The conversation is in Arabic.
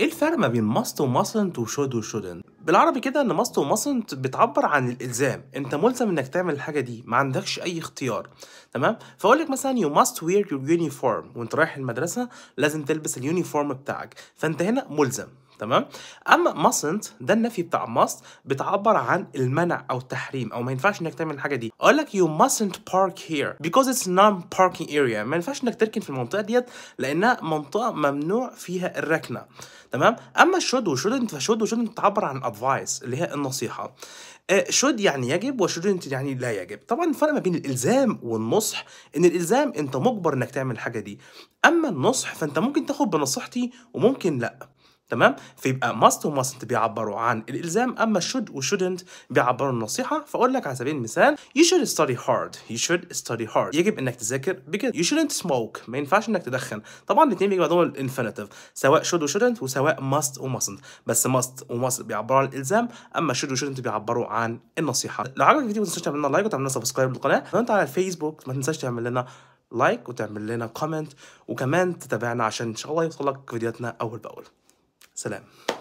ايه الفرق ما بين ماست وماسنت وشود وشودنت بالعربي كده ان ماست وماسنت بتعبر عن الالزام انت ملزم انك تعمل الحاجه دي ما عندكش اي اختيار تمام فاقول لك مثلا يو ماست وير يور يونيفورم وانت رايح المدرسه لازم تلبس اليونيفورم بتاعك فانت هنا ملزم تمام اما مصنت ده النفي بتاع must بتعبر عن المنع او التحريم او ما ينفعش انك تعمل الحاجه دي اقول لك you mustn't park here because it's non parking area ما ينفعش انك تركن في المنطقه ديت لانها منطقه ممنوع فيها الركنه تمام اما should وshouldn't فshould وshouldn't تعبر عن advice اللي هي النصيحه شود آه، يعني يجب وشودنت يعني لا يجب طبعا الفرق ما بين الالزام والنصح ان الالزام انت مجبر انك تعمل الحاجه دي اما النصح فانت ممكن تاخد بنصيحتي وممكن لا تمام فيبقى ماست وماست بيعبروا عن الالزام اما should وشودنت بيعبروا النصيحه فاقول لك على سبيل المثال you should study hard you should study hard يجب انك تذاكر بجد you shouldn't smoke ما ينفعش انك تدخن طبعا الاثنين بيجوا بعدهم الانفينيتيف سواء should وشودنت وسواء ماست وماست بس ماست وماست بيعبروا عن الالزام اما should وشودنت بيعبروا عن النصيحه لو عجبك الفيديو ما تنساش تعمل لنا لايك وتعمل لنا سبسكرايب للقناه لو انت على الفيسبوك ما تنساش تعمل لنا لايك وتعمل لنا كومنت وكمان تتابعنا عشان ان شاء الله يوصلك فيديوهاتنا اول باول سلام